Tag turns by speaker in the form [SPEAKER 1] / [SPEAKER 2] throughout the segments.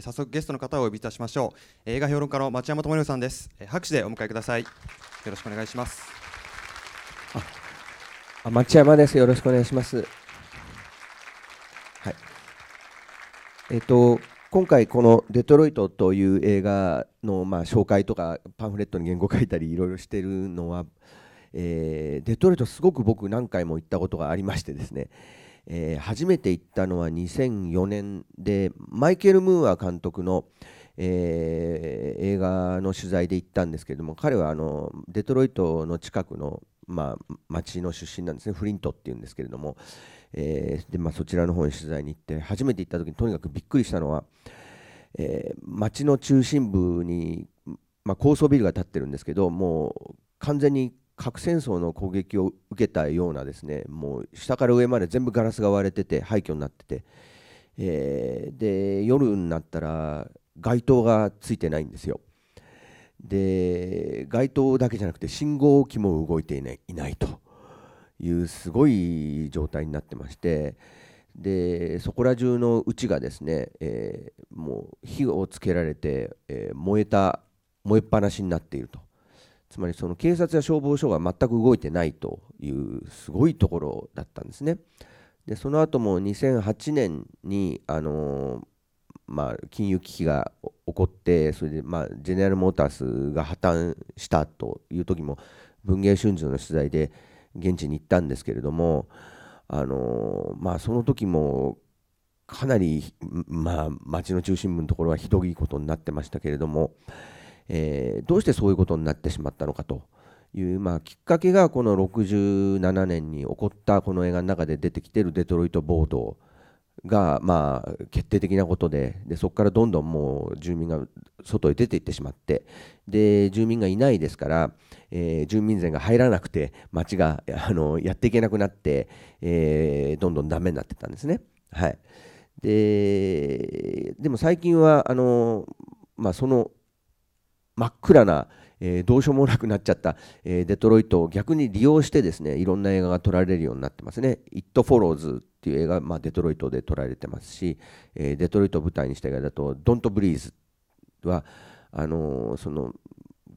[SPEAKER 1] 早速ゲストの方をお呼びいたしましょう映画評論家の町山智弘さんです、えー、拍手でお迎えくださいよろしくお願いしますあ町山ですよろしくお願いしますはいえっ、と今回この「デトロイト」という映画のまあ紹介とかパンフレットに言語書いたりいろいろしてるのはえー、デトロイトすごく僕何回も行ったことがありましてですね、えー、初めて行ったのは2004年でマイケル・ムーア監督の、えー、映画の取材で行ったんですけれども彼はあのデトロイトの近くの、まあ、町の出身なんですねフリントっていうんですけれども、えー、でまあ、そちらの方に取材に行って初めて行った時にとにかくびっくりしたのは、え町の中心部に、まあ、高層ビルが建ってるんですけどもう完全に核戦争の攻撃を受けたようなですねもう下から上まで全部ガラスが割れてて廃墟になってて、えー、で夜になったら街灯がついてないんですよで街灯だけじゃなくて信号機も動いていないいないというすごい状態になってましてでそこら中のうちがですね、えー、もう火をつけられて、えー、燃えた燃えっぱなしになっているとつまりその警察や消防署が全く動いてないというすごいところだったんですね。でその後も2008年に、あのまあ、金融危機が起こってそれで、まあ、ジェネラル・モータースが破綻したという時も文藝春秋の取材で現地に行ったんですけれども、あのまあ、その時もかなり、まあ、の中心部のところはひどいことになってましたけれども。えー、どうしてそういうことになってしまったのかという、まあ、きっかけがこの67年に起こったこの映画の中で出てきているデトロイト暴動が、まあ、決定的なことででそこからどんどんもう住民が外へ出ていってしまってで住民がいないですから、えー、住民税が入らなくて町があのやっていけなくなって、えー、どんどんダメになってたんですね。はい、ででも最近はあの、まあ、その真っ暗な、えー、どうしようもなくなっちゃった、えー、デトロイトを逆に利用してですねいろんな映画が撮られるようになってますね「It Follows」っていう映画、まあ、デトロイトで撮られてますし、えー、デトロイトを舞台にした映画だと「Don't b r e a t e はあのー、その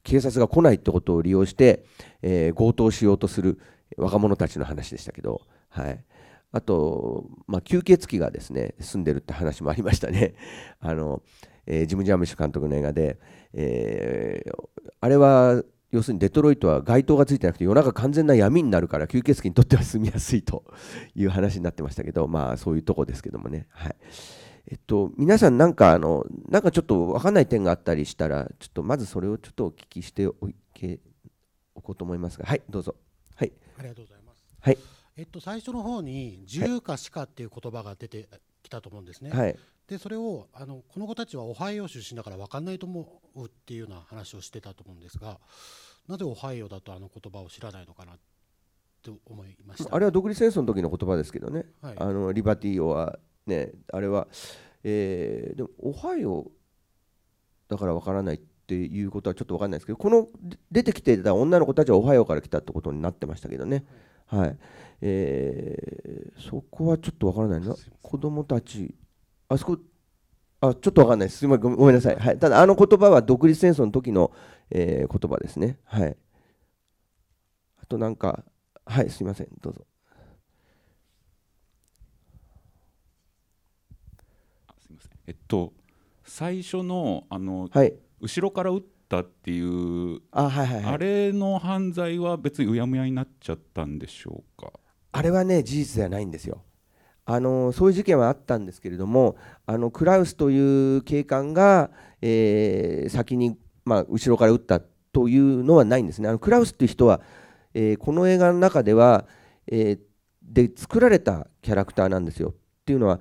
[SPEAKER 1] 警察が来ないってことを利用して、えー、強盗しようとする若者たちの話でしたけど、はい、あと、まあ、吸血鬼がですね住んでるって話もありましたね。あのーえー、ジム・ジャーム氏監督の映画で、えー、あれは要するにデトロイトは街灯がついてなくて夜中完全な闇になるから吸血鬼にとっては住みやすいと いう話になってましたけどまあそういうとこですけどもねはい。えっと、皆さんなんかあのなんかちょっと分かんない点があったりしたらちょっとまずそれをちょっとお聞きしておけおこうと思いますがはいどうぞはいありがとうございますはいえっと最初の方に自由か死かっていう言葉が出てきたと思うんですね、はい、でそれをあのこの子たちはオハイオ出身だから分かんないと思うっていうような話をしてたと思うんですがなぜオハイオだとあの言葉を知らないのかなと思いました、ね、あれは独立戦争の時の言葉ですけどね、はい、あのリバティオはねあれは、えー、でもオハイオだから分からないっていうことはちょっと分かんないですけどこの出てきてた女の子たちはオハイオから来たってことになってましたけどね。はい、はい、えー、そこはちょっと分からないな子供たちあそこあちょっとわかんないです。ごめんなさい。はい、ただ、あの言葉は独立戦争の時の、えー、言葉ですね。はい。あとなんか、はい、すみません。どうぞ。すみません。えっと、最初の、あの、はい、後ろから撃ったっていう、あ,、はいはい、はい、あれの犯罪は別にうやむやになっちゃったんでしょうか。あれはね、事実ではないんですよ。あのそういう事件はあったんですけれどもあのクラウスという警官が、えー、先に、まあ、後ろから撃ったというのはないんですね。あのクラウスという人は、えー、この映画の中では、えー、で作られたキャラクターなんですよ。っていうのは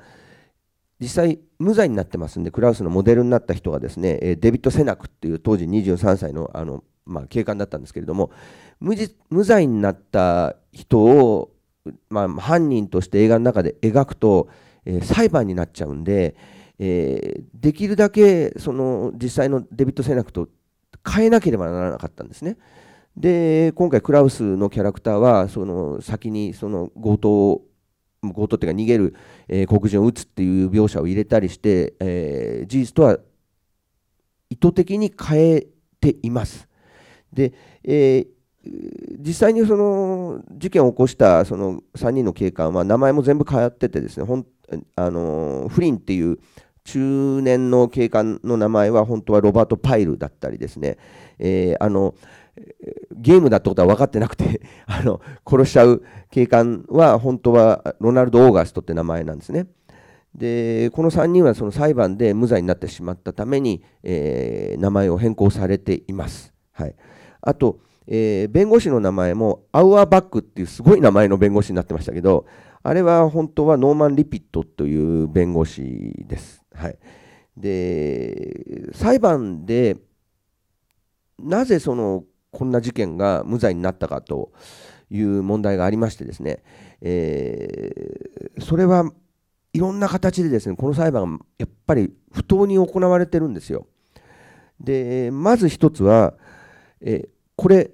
[SPEAKER 1] 実際無罪になってますんでクラウスのモデルになった人がですね、えー、デビッド・セナクっていう当時23歳のあの、まあ、警官だったんですけれども無罪になった人をまあ、犯人として映画の中で描くと、えー、裁判になっちゃうんで、えー、できるだけその実際のデビット・セナクと変えなければならなかったんですね。で今回クラウスのキャラクターはその先にその強盗を強盗っていうか逃げる、えー、黒人を撃つっていう描写を入れたりして、えー、事実とは意図的に変えています。で、えー実際にその事件を起こしたその3人の警官は名前も全部変わっててですねほんあのフリンっていう中年の警官の名前は本当はロバート・パイルだったりですね、えー、あのゲームだってことは分かってなくて あの殺しちゃう警官は本当はロナルド・オーガストって名前なんですね。でこの3人はその裁判で無罪になってしまったために、えー、名前を変更されています。はい、あとえー、弁護士の名前もアウアバックっていうすごい名前の弁護士になってましたけどあれは本当はノーマン・リピットという弁護士です。はい、で裁判でなぜそのこんな事件が無罪になったかという問題がありましてですね、えー、それはいろんな形でですねこの裁判やっぱり不当に行われてるんですよ。でまず一つは、えーこれ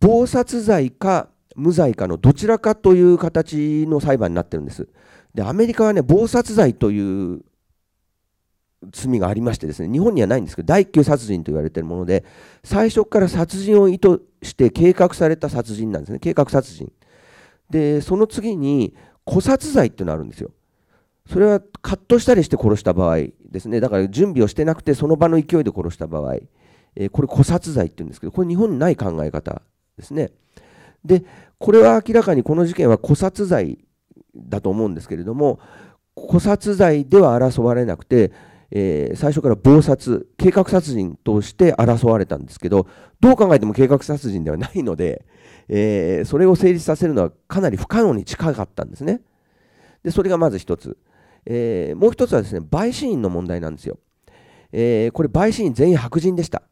[SPEAKER 1] 謀殺罪か無罪かのどちらかという形の裁判になってるんです。でアメリカはね謀殺罪という罪がありましてですね日本にはないんですけど第1級殺人と言われているもので最初から殺人を意図して計画された殺人なんですね計画殺人でその次に誤殺罪っていうのがあるんですよそれはカットしたりして殺した場合ですねだから準備をしてなくてその場の勢いで殺した場合えこれ古殺罪って言うんですけどこれ日本にない考え方ですねでこれは明らかにこの事件は古殺罪だと思うんですけれども古殺罪では争われなくて、えー、最初から謀殺計画殺人として争われたんですけどどう考えても計画殺人ではないので、えー、それを成立させるのはかなり不可能に近かったんですねでそれがまず1つ、えー、もう1つはですね陪審員の問題なんですよ、えこれ陪審員全員白人でした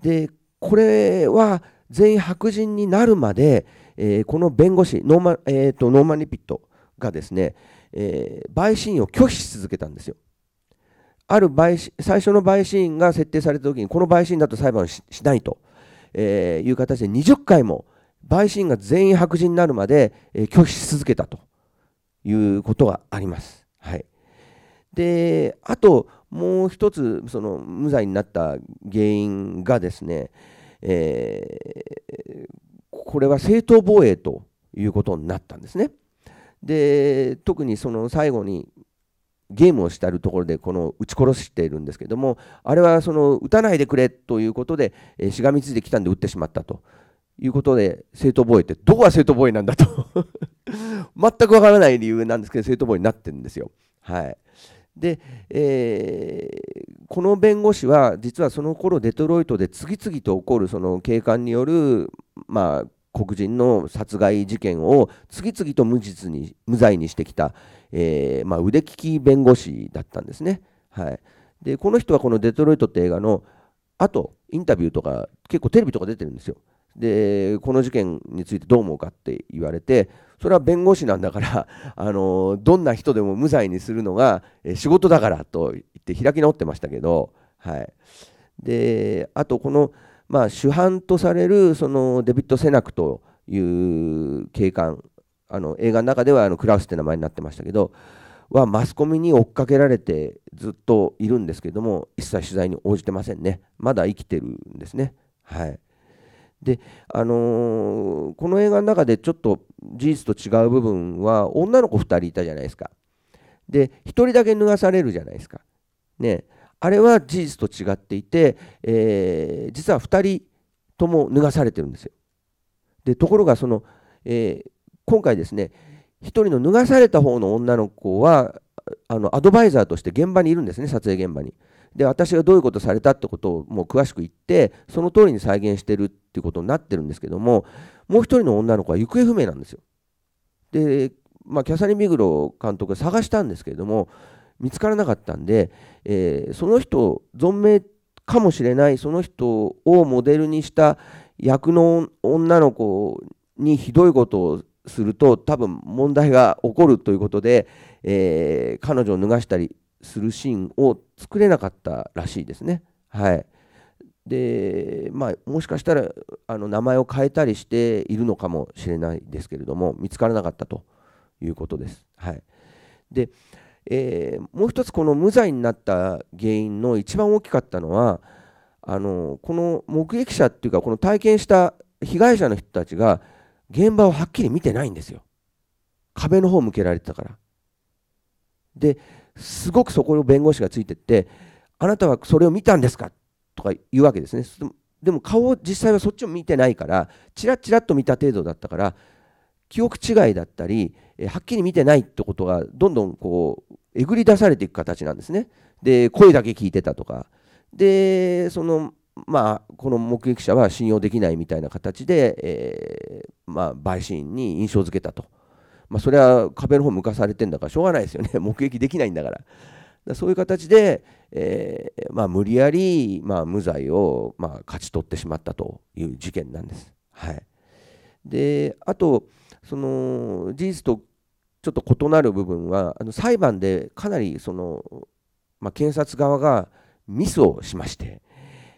[SPEAKER 1] でこれは全員白人になるまで、えー、この弁護士ノーマ,、えーと、ノーマン・リピットがですね、えー、陪審員を拒否し続けたんですよ。ある陪最初の陪審員が設定された時にこの陪審員だと裁判しないと、えー、いう形で20回も陪審員が全員白人になるまで、えー、拒否し続けたということがあります。はい、であともう一つその無罪になった原因がですね、えー、これは正当防衛ということになったんですね。で特にその最後にゲームをしてあるところでこの撃ち殺しているんですけどもあれはその撃たないでくれということで、えしがみついてきたんで撃ってしまったということで正当防衛ってどこが正当防衛なんだと 全くわからない理由なんですけど正当防衛になってるんですよ。はい、で、えー、この弁護士は実はその頃デトロイトで次々と起こるその警官による、まあ、黒人の殺害事件を次々と無実に無罪にしてきた、えー、まあ、腕利き弁護士だったんですね。はい、でこの人はこの「デトロイト」って映画のあとインタビューとか結構テレビとか出てるんですよ。でこの事件についてどう思うかって言われてそれは弁護士なんだから あのどんな人でも無罪にするのが仕事だからと言って開き直ってましたけど、はい、であとこの、まあ、主犯とされるそのデビッド・セナクという警官あの映画の中ではあのクラウスって名前になってましたけどはマスコミに追っかけられてずっといるんですけども一切取材に応じてませんねまだ生きてるんですねはい。であのー、この映画の中でちょっと事実と違う部分は女の子2人いたじゃないですかで1人だけ脱がされるじゃないですかねあれは事実と違っていて、えー、実は2人とも脱がされてるんですよでところがその、えー、今回ですね1人の脱がされた方の女の子はあのアドバイザーとして現場にいるんですね撮影現場に。で私がどういうことされたってことをもう詳しく言ってその通りに再現してるっていうことになってるんですけどももう一人の女の子は行方不明なんですよ。で、まあ、キャサリン・ビグロ監督が探したんですけれども見つからなかったんで、えー、その人存命かもしれないその人をモデルにした役の女の子にひどいことをすると多分問題が起こるということで、えー、彼女を脱がしたりするシーンを作れなかったらしいですね。はい、でまあ、もしかしたらあの名前を変えたりしているのかもしれないですけれども見つからなかったということです。はい、で、えー、もう一つこの無罪になった原因の一番大きかったのはあのこの目撃者っていうかこの体験した被害者の人たちが現場をはっきり見てないんですよ。壁の方向けられてたから。ですごくそこの弁護士がついてってあなたはそれを見たんですかとか言うわけですねでも顔を実際はそっちを見てないからチラちチラと見た程度だったから記憶違いだったりはっきり見てないってことがどんどんこうえぐり出されていく形なんですね。で声だけ聞いてたとかでそのまあこの目撃者は信用できないみたいな形で、えー、まあ、陪審員に印象付けたと。まあ、それは壁の方向かされてんだからしょうがないですよね 目撃できないんだから。そういう形で、えー、まあ、無理やり、まあ、無罪を、まあ、勝ち取ってしまったという事件なんです。はい、であとその事実とちょっと異なる部分はあの裁判でかなりその、まあ、検察側がミスをしまして、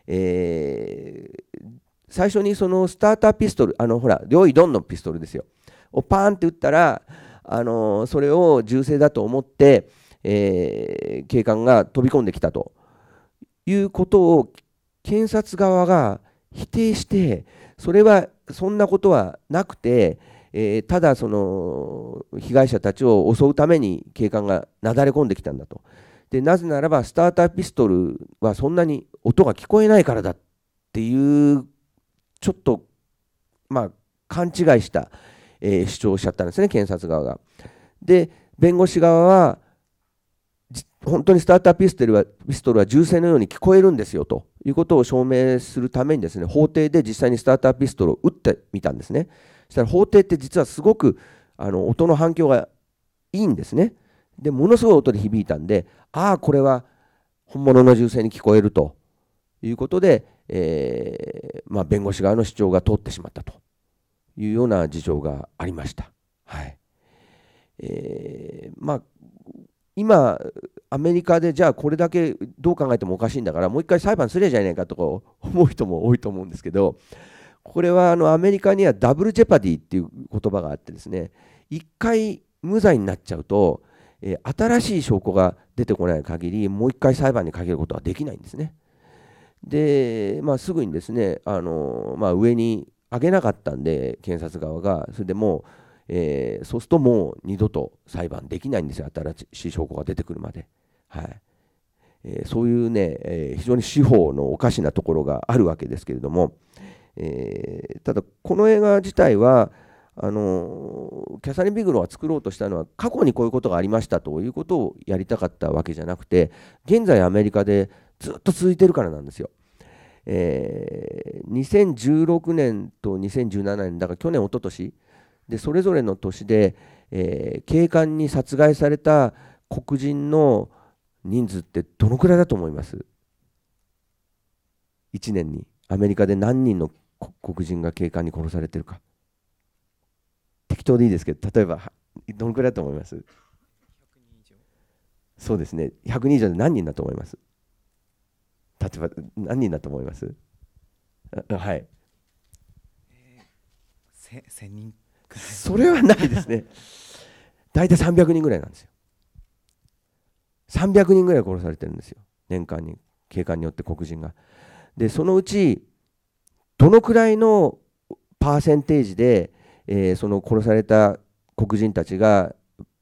[SPEAKER 1] えー、最初にそのスターターピストルあのほら用意ドンのピストルですよをパーンって打ったら、あのそれを銃声だと思って、えー、警官が飛び込んできたということを検察側が否定してそれはそんなことはなくて、えー、ただその被害者たちを襲うために警官がなだれ込んできたんだとでなぜならばスターターピストルはそんなに音が聞こえないからだっていうちょっとまあ勘違いしたえー、主張しちゃったんですね、検察側が。で、弁護士側は、本当にスターターピストルはピストルは銃声のように聞こえるんですよということを証明するためにですね法廷で実際にスターターピストルを撃ってみたんですねそしたら法廷って実はすごくあの音の反響がいいんですねでものすごい音で響いたんでああこれは本物の銃声に聞こえるということで、えー、まあ、弁護士側の主張が通ってしまったというような事情がありました。はいえー、まあ、今アメリカでじゃあこれだけどう考えてもおかしいんだからもう一回裁判すりゃじゃないかとか思う人も多いと思うんですけどこれはあのアメリカにはダブルジェパディっていう言葉があってですね一回無罪になっちゃうと、えー、新しい証拠が出てこない限りもう一回裁判にかけることはできないんですね。で、まあ、すぐにですねあの、まあ、上に上げなかったんで検察側がそれでもう、えー、そうするともう二度と裁判できないんですよ新しい証拠が出てくるまで、はいえー、そういうね、えー、非常に司法のおかしなところがあるわけですけれども、えただこの映画自体はあのキャサリン・ビグロが作ろうとしたのは過去にこういうことがありましたということをやりたかったわけじゃなくて現在アメリカでずっと続いてるからなんですよ。えー、2016年と2017年だから去年一昨年でそれぞれの年で、えー、警官に殺害された黒人の人数ってどのくらいだと思います1年にアメリカで何人の黒人が警官に殺されてるか適当でいいですけど例えばどのくらいだと思いますそうですね100人以上で何人だと思います立場何人だと思いますはい、えー、1000人くらいそれはないですね大体300人ぐらいなんですよ300人ぐらい殺されてるんですよ年間に警官によって黒人がでそのうちどのくらいのパーセンテージで、えー、その殺された黒人たちが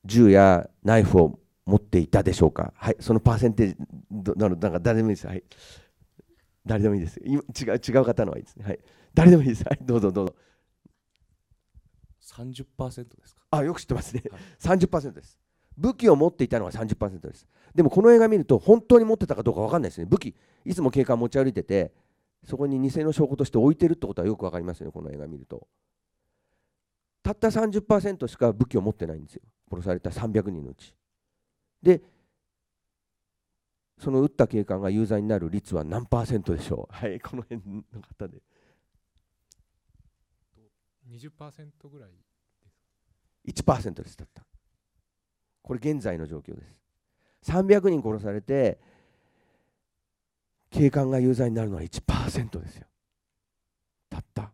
[SPEAKER 1] 銃やナイフを持っていたでしょうか、はい、そのパーセンテージなのなんか誰でもいいです、はい、誰でもいいです今違う違う方のはいいです、ね、はい、誰でもいいです、はい、どうぞどうぞ30%ですかあよく知ってますね、はい、30%です武器を持っていたのは30%ですでもこの映画見ると本当に持ってたかどうか分かんないですね武器いつも警官持ち歩いててそこに偽の証拠として置いてるってことはよく分かりますねこの映画見るとたった30%しか武器を持ってないんですよ殺された300人のうちでその打った警官が有罪になる率は何パーセントでしょう はいこの辺の方で20%ぐらいです1%ですだったこれ現在の状況です300人殺されて警官が有罪になるのは1%ですよたった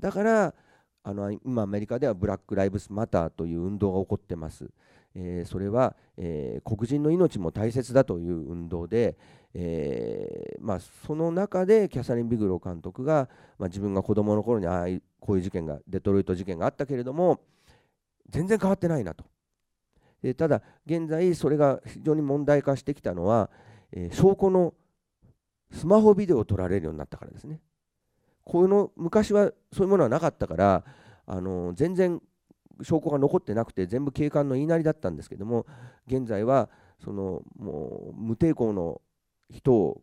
[SPEAKER 1] だからあの今アメリカではブラック・ライブス・マターという運動が起こってますえー、それは、えー、黒人の命も大切だという運動で、えー、まあ、その中でキャサリン・ビグロ監督が、まあ、自分が子どもの頃にああいこういう事件がデトロイト事件があったけれども全然変わってないなと。でただ現在それが非常に問題化してきたのは、え証拠のスマホビデオを撮られるようになったからですね。この昔はそういうものはなかったからあの全然証拠が残ってなくて全部警官の言いなりだったんですけども現在はそのもう無抵抗の人を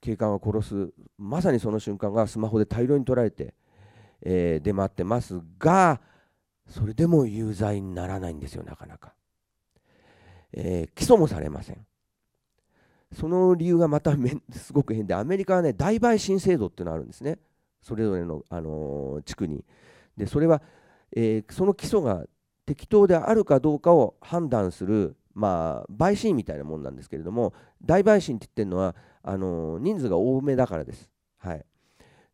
[SPEAKER 1] 警官は殺すまさにその瞬間がスマホで大量に捉えて、えー、出回ってますがそれでも有罪にならないんですよなかなか、えー、起訴もされませんその理由がまたすごく変でアメリカはね大陪審制度っていうのがあるんですねそれぞれの、あのー、地区にでそれはえー、その基礎が適当であるかどうかを判断する、まあ、陪審みたいなもんなんですけれども大陪審って言ってるのはあの人数が多めだからです。はい、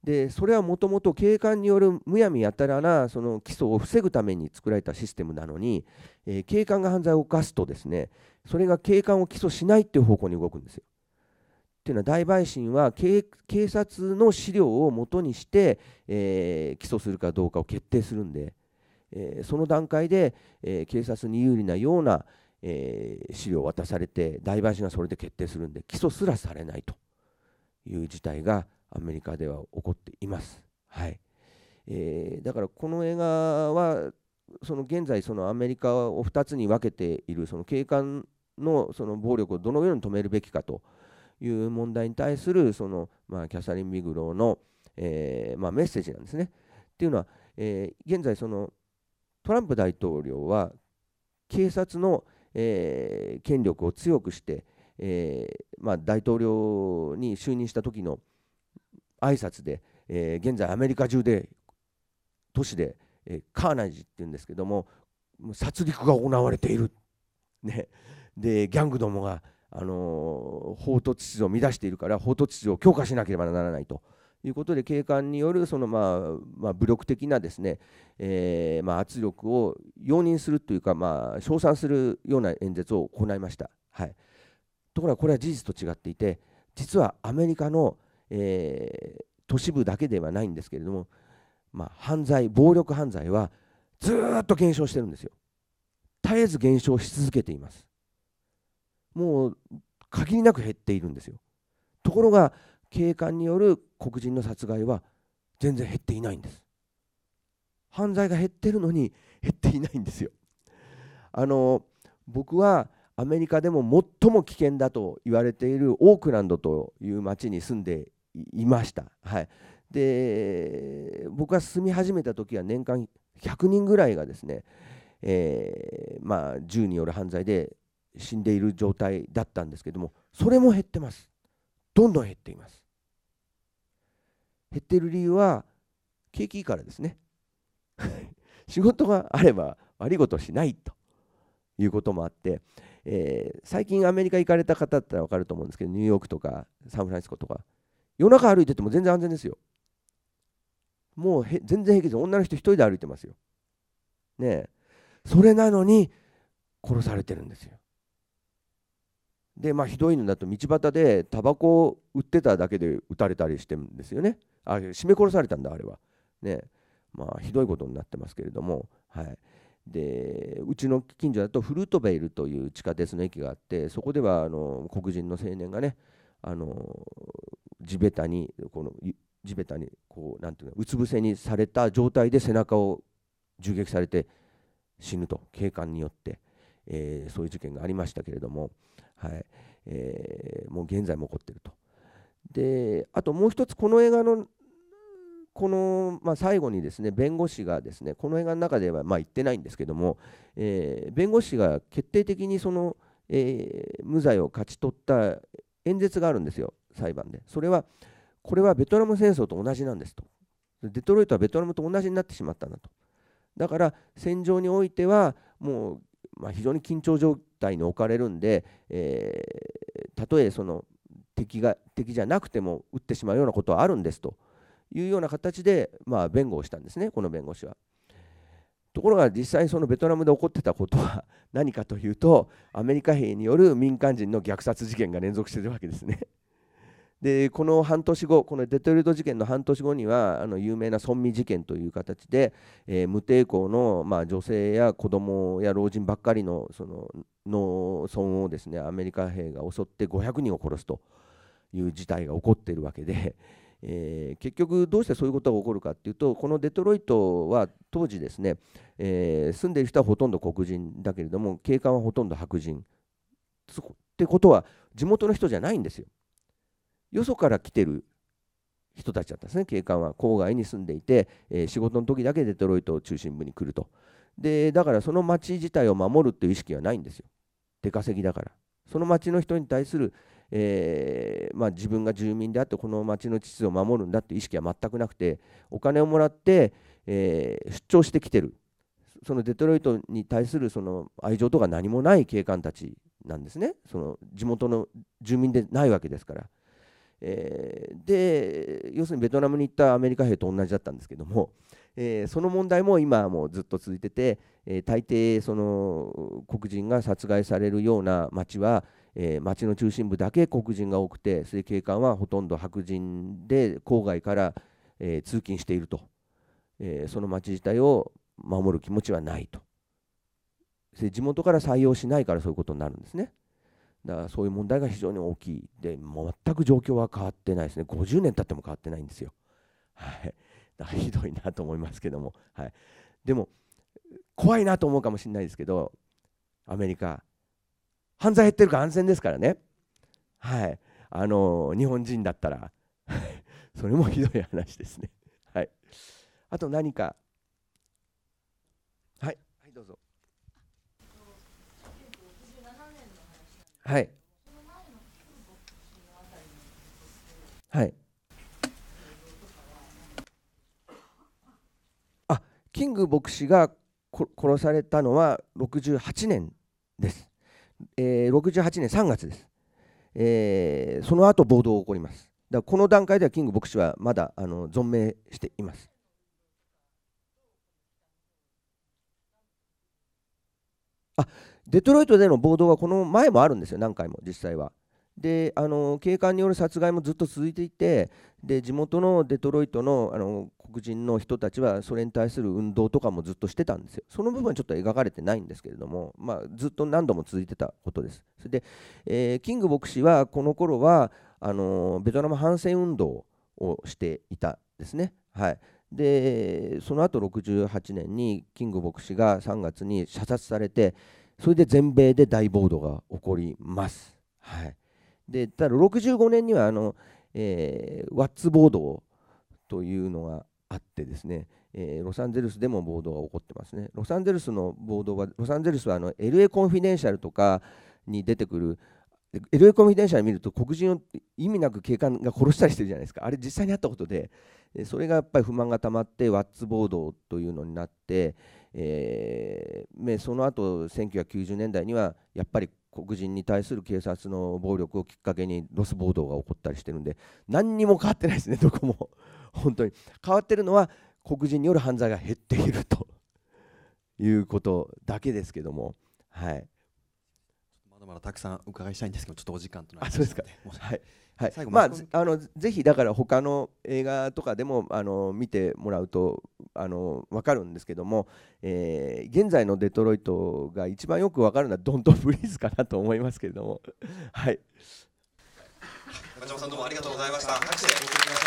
[SPEAKER 1] でそれはもともと警官によるむやみやたらなその起訴を防ぐために作られたシステムなのに、えー、警官が犯罪を犯すとですねそれが警官を起訴しないっていう方向に動くんですよ。っていうのは大陪審は警察の資料をもとにして、えー、起訴するかどうかを決定するんで。えその段階で、え警察に有利なような、え資料を渡されて大陪審がそれで決定するんで起訴すらされないという事態がアメリカでは起こっています。はいえー、だからこの映画はその現在そのアメリカを2つに分けているその警官のその暴力をどのように止めるべきかという問題に対するそのまあキャサリン・ビグローのえまあメッセージなんですね。っていうのはえ現在そのトランプ大統領は警察の、えー、権力を強くして、えー、まあ、大統領に就任した時の挨拶で、えー、現在アメリカ中で都市で、えー、カーナイジっていうんですけども殺戮が行われている、ね、でギャングどもが、あの法と秩序を乱しているから法と秩序を強化しなければならないと。いうことで警官によるその、まあまあ、武力的なですね、えまあ、圧力を容認するというか、まあ、称賛するような演説を行いました、はい、ところがこれは事実と違っていて実はアメリカの、え都市部だけではないんですけれども、まあ、犯罪暴力犯罪はずっと減少してるんですよ絶えず減少し続けていますもう限りなく減っているんですよところが警官による黒人の殺害は全然減っていないんです犯罪が減ってるのに減っていないんですよあの僕はアメリカでも最も危険だと言われているオークランドという町に住んでいました、はい、で僕が住み始めた時は年間100人ぐらいがですね、えー、まあ、銃による犯罪で死んでいる状態だったんですけどもそれも減ってますどんどん減っています減ってる理由は景気いいからですね 仕事があれば悪いことをしないということもあって、えー、最近アメリカ行かれた方だったら分かると思うんですけどニューヨークとかサンフランシスコとか夜中歩いてても全然安全ですよもう全然平気です女の人1人で歩いてますよねえそれなのに殺されてるんですよでまあひどいのだと道端でタバコを売ってただけで撃たれたりしてるんですよねあ絞め殺されたんだあれはねまあひどいことになってますけれどもはいでうちの近所だとフルートベイルという地下鉄の駅があってそこではあの黒人の青年がねあの地べたにこの地べたにこうなんていうのうつ伏せにされた状態で背中を銃撃されて死ぬと警官によって、えー、そういう事件がありましたけれども、はいえー、もう現在も起こっているとであともう一つこの映画のこの、まあ、最後にですね弁護士がですねこの映画の中では、まあ、言ってないんですけども、えー、弁護士が決定的にその、えー、無罪を勝ち取った演説があるんですよ裁判でそれはこれはベトナム戦争と同じなんですとデトロイトはベトナムと同じになってしまったんだとだから戦場においてはもう、まあ、非常に緊張状態に置かれるんで、えー、たとえその敵が敵じゃなくても撃ってしまうようなことはあるんですというような形で、まあ、弁護をしたんですねこの弁護士は。ところが実際そのベトナムで起こってたことは何かというとアメリカ兵による民間人の虐殺事件が連続してるわけですね。でこの半年後このデトロイト事件の半年後にはあの有名な村民事件という形で、えー、無抵抗の、まあ、女性や子供や老人ばっかりのその農村をですねアメリカ兵が襲って500人を殺すという事態が起こっているわけで、えー、結局どうしてそういうことが起こるかっていうとこのデトロイトは当時ですね、えー、住んでいる人はほとんど黒人だけれども警官はほとんど白人ってことは地元の人じゃないんですよ。よそから来てる人たちだったんですね警官は郊外に住んでいて、えー、仕事の時だけデトロイト中心部に来るとでだからその町自体を守るっていう意識はないんですよ出稼ぎだからその町の人に対するえー、まあ、自分が住民であってこの町の秩序を守るんだっていう意識は全くなくてお金をもらって、えー、出張してきてるそのデトロイトに対するその愛情とか何もない警官たちなんですねその地元の住民でないわけですから。えー、で要するにベトナムに行ったアメリカ兵と同じだったんですけども、えー、その問題も今もうずっと続いてて、えー、大抵その黒人が殺害されるような町は、えー、町の中心部だけ黒人が多くてそれ警官はほとんど白人で郊外から、えー、通勤していると、えー、その町自体を守る気持ちはないと地元から採用しないからそういうことになるんですねだからそういう問題が非常に大きいで全く状況は変わってないですね50年経っても変わってないんですよはいだひどいなと思いますけども、はい、でも怖いなと思うかもしれないですけどアメリカ犯罪減ってるから安全ですからねはいあの日本人だったら それもひどい話ですねはいあと何かはいはいどうぞはいはいあキング牧師が殺されたのは68年ですえー、68年3月です、えー、その後暴動が起こりますだからこの段階ではキング牧師はまだあの存命していますあデトロイトでの暴動はこの前もあるんですよ何回も実際はであの警官による殺害もずっと続いていてで地元のデトロイトのあの黒人の人たちはそれに対する運動とかもずっとしてたんですよその部分はちょっと描かれてないんですけれども、まあ、ずっと何度も続いてたことですそれで、えー、キング牧師はこの頃はあのベトナム反戦運動をしていたですね、はい、でその後68年にキング牧師が3月に射殺されてそれで全米で大暴動が起こります。はい、でただ65年にはあの、えー、ワッツ暴動というのがあってですね、えー、ロサンゼルスでも暴動が起こってますね。ロサンゼルスの暴動は、ロサンゼルスはあの LA コンフィデンシャルとかに出てくる、LA コンフィデンシャル見ると黒人を意味なく警官が殺したりしてるじゃないですか、あれ実際にあったことで、それがやっぱり不満がたまって、ワッツ暴動というのになって、えー、その後1990年代にはやっぱり黒人に対する警察の暴力をきっかけにロス暴動が起こったりしてるんで何にも変わってないですねどこも 本当に変わってるのは黒人による犯罪が減っていると いうことだけですけどもはいまだまだたくさんお伺いしたいんですけどちょっとお時間となりましたのではいはい、最後まああのぜひだから他の映画とかでもあの見てもらうとあの分かるんですけども、えー、現在のデトロイトが一番よく分かるのは「ドント・ブリーズ」かなと思いますけれどもはい。中尾さんどうもありがとうございました。